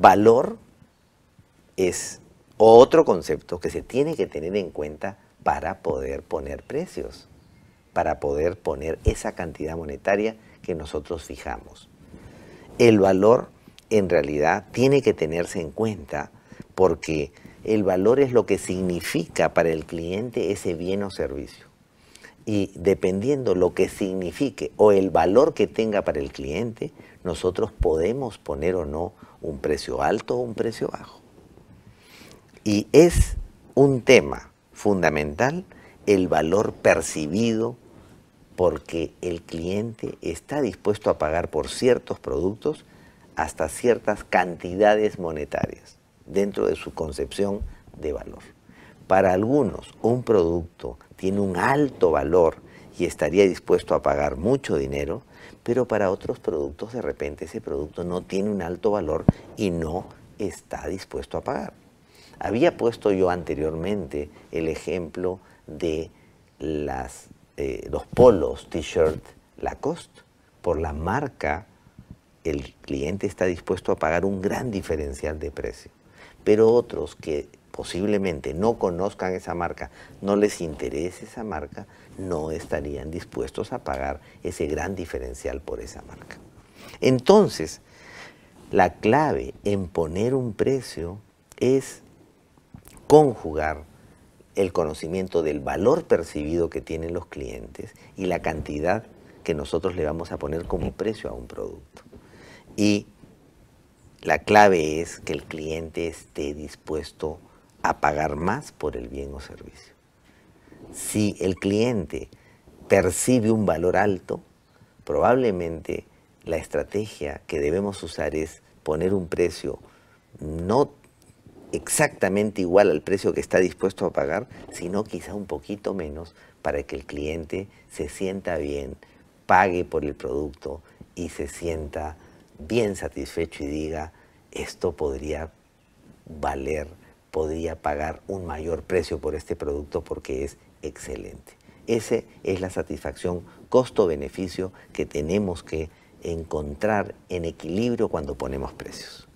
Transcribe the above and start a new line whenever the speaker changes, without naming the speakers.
valor es otro concepto que se tiene que tener en cuenta para poder poner precios, para poder poner esa cantidad monetaria que nosotros fijamos. El valor en realidad tiene que tenerse en cuenta porque el valor es lo que significa para el cliente ese bien o servicio y dependiendo lo que signifique o el valor que tenga para el cliente, nosotros podemos poner o no un precio alto o un precio bajo. Y es un tema fundamental el valor percibido porque el cliente está dispuesto a pagar por ciertos productos hasta ciertas cantidades monetarias dentro de su concepción de valor. Para algunos, un producto tiene un alto valor y estaría dispuesto a pagar mucho dinero, pero para otros productos de repente ese producto no tiene un alto valor y no está dispuesto a pagar. Había puesto yo anteriormente el ejemplo de eh, los polos t-shirt Lacoste. Por la marca, el cliente está dispuesto a pagar un gran diferencial de precio, pero otros que posiblemente no conozcan esa marca, no les interese esa marca, no estarían dispuestos a pagar ese gran diferencial por esa marca. Entonces, la clave en poner un precio es conjugar el conocimiento del valor percibido que tienen los clientes y la cantidad que nosotros le vamos a poner como precio a un producto. Y la clave es que el cliente esté dispuesto a a pagar más por el bien o servicio. Si el cliente percibe un valor alto, probablemente la estrategia que debemos usar es poner un precio no exactamente igual al precio que está dispuesto a pagar, sino quizá un poquito menos para que el cliente se sienta bien, pague por el producto y se sienta bien satisfecho y diga, esto podría valer podría pagar un mayor precio por este producto porque es excelente. Esa es la satisfacción costo-beneficio que tenemos que encontrar en equilibrio cuando ponemos precios.